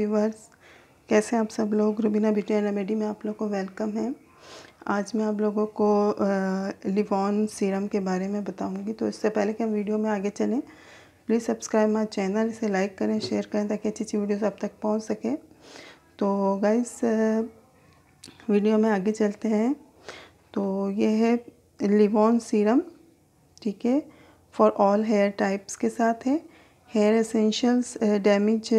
viewers कैसे आप सब लोग रुबीना ब्यूटी एंड रेमेडी में आप लोग को वेलकम है आज मैं आप लोगों को लिवॉन सीरम के बारे में बताऊंगी तो इससे पहले कि हम वीडियो में आगे चलें प्लीज़ सब्सक्राइब माई चैनल इसे लाइक करें शेयर करें ताकि अच्छी अच्छी वीडियोस आप तक पहुंच सके तो गाइस वीडियो में आगे चलते हैं तो ये है लिवॉन सीरम ठीक है फॉर ऑल हेयर टाइप्स के साथ है हेयर एसेंशल्स डैमेज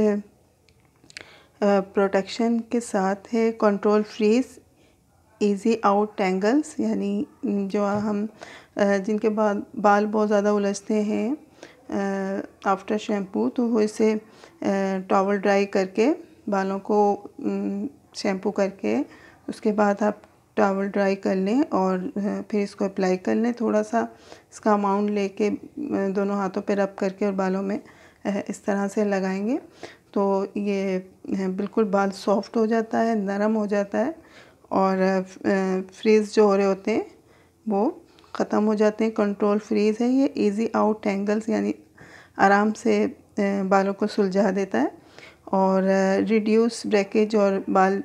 प्रोटेक्शन के साथ है control frizz easy out tangles यानी जो हम जिनके बाल बाल बहुत ज़्यादा उलझते हैं आफ्टर शैम्पू तो वो इसे टॉवल ड्राई करके बालों को शैम्पू करके उसके बाद आप टावल ड्राई कर लें और फिर इसको अप्लाई कर लें थोड़ा सा इसका अमाउंट लेके दोनों हाथों पर रब करके और बालों में इस तरह से लगाएंगे तो ये बिल्कुल बाल सॉफ्ट हो जाता है नरम हो जाता है और फ्रीज़ जो हो रहे होते हैं वो ख़त्म हो जाते हैं कंट्रोल फ्रीज़ है ये इजी आउट टेंगल्स यानी आराम से बालों को सुलझा देता है और रिड्यूस ब्रेकेज और बाल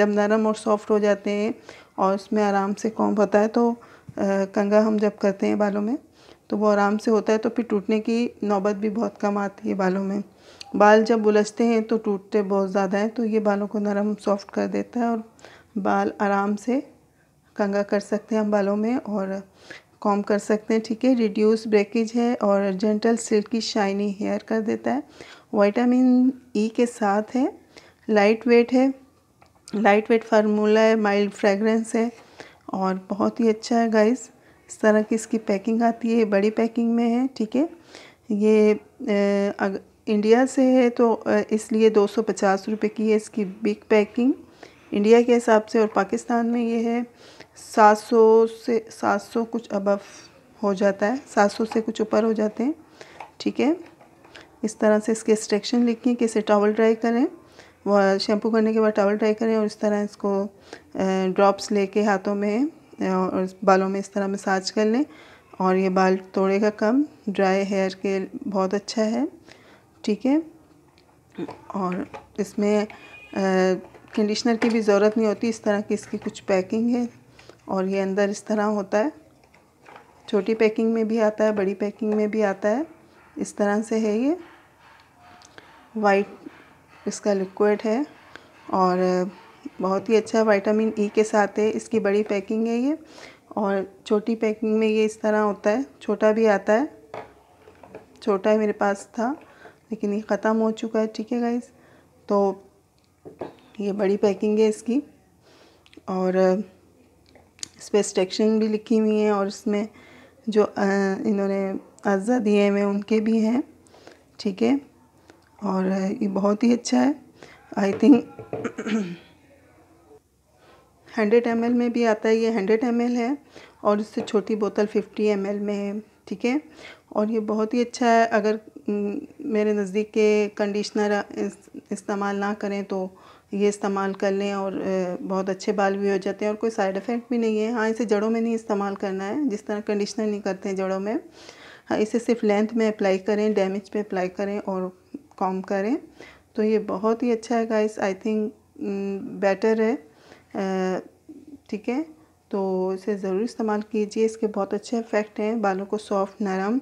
जब नरम और सॉफ्ट हो जाते हैं और उसमें आराम से कॉम्प होता है तो कंगा हम जब करते हैं बालों में तो वो आराम से होता है तो फिर टूटने की नौबत भी बहुत कम आती है बालों में बाल जब उलझते हैं तो टूटते बहुत ज़्यादा हैं तो ये बालों को नरम सॉफ्ट कर देता है और बाल आराम से कंगा कर सकते हैं हम बालों में और कॉम कर सकते हैं ठीक है रिड्यूस ब्रेकेज है और जेंटल सिल्की शाइनी हेयर कर देता है वाइटामिन ई e के साथ है लाइट वेट है लाइट वेट फार्मूला है माइल्ड फ्रेगरेंस है और बहुत ही अच्छा है गाइस इस तरह की इसकी पैकिंग आती है बड़ी पैकिंग में है ठीक है ये इंडिया से है तो इसलिए दो सौ पचास रुपये की है इसकी बिग पैकिंग इंडिया के हिसाब से और पाकिस्तान में ये है सात सौ से सात सौ कुछ अबव हो जाता है सात सौ से कुछ ऊपर हो जाते हैं ठीक है इस तरह से इसके स्ट्रेक्शन लिखिए कि इसे टॉवल ड्राई करें वह शैम्पू करने के बाद टॉवल ड्राई करें और इस तरह इसको ड्रॉप्स लेके हाथों में और बालों में इस तरह मसाज कर लें और ये बाल तोड़ेगा कम ड्राई हेयर के बहुत अच्छा है ठीक है और इसमें कंडीशनर की भी ज़रूरत नहीं होती इस तरह की इसकी कुछ पैकिंग है और ये अंदर इस तरह होता है छोटी पैकिंग में भी आता है बड़ी पैकिंग में भी आता है इस तरह से है ये वाइट इसका लिक्विड है और बहुत ही अच्छा विटामिन ई e के साथ है इसकी बड़ी पैकिंग है ये और छोटी पैकिंग में ये इस तरह होता है छोटा भी आता है छोटा ही मेरे पास था लेकिन ये ख़त्म हो चुका है ठीक है गाइस तो ये बड़ी पैकिंग है इसकी और इस पर स्टेक्शन भी लिखी हुई हैं और इसमें जो इन्होंने अज्जा दिए हुए उनके भी हैं ठीक है और ये बहुत ही अच्छा है आई थिंक हंड्रेड एम में भी आता है ये हंड्रेड एम है और इससे छोटी बोतल फिफ्टी एम में है ठीक है और ये बहुत ही अच्छा है अगर मेरे नज़दीक के कंडीशनर इस्तेमाल ना करें तो ये इस्तेमाल कर लें और बहुत अच्छे बाल भी हो जाते हैं और कोई साइड इफ़ेक्ट भी नहीं है हाँ इसे जड़ों में नहीं इस्तेमाल करना है जिस तरह कंडीशनर नहीं करते हैं जड़ों में हाँ इसे सिर्फ लेंथ में अप्लाई करें डैमेज पे अप्लाई करें और कॉम करें तो ये बहुत ही अच्छा है गाइस आई थिंक बेटर है ठीक है तो इसे ज़रूर इस्तेमाल कीजिए इसके बहुत अच्छे इफ़ेक्ट हैं बालों को सॉफ्ट नरम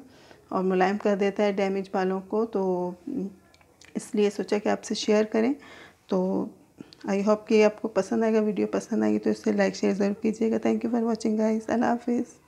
और मुलायम कर देता है डैमेज बालों को तो इसलिए सोचा कि आपसे शेयर करें तो आई होप कि आपको पसंद आएगा वीडियो पसंद आएगी तो इसे लाइक शेयर ज़रूर कीजिएगा thank you for watching guys अल्लाह हाफिज़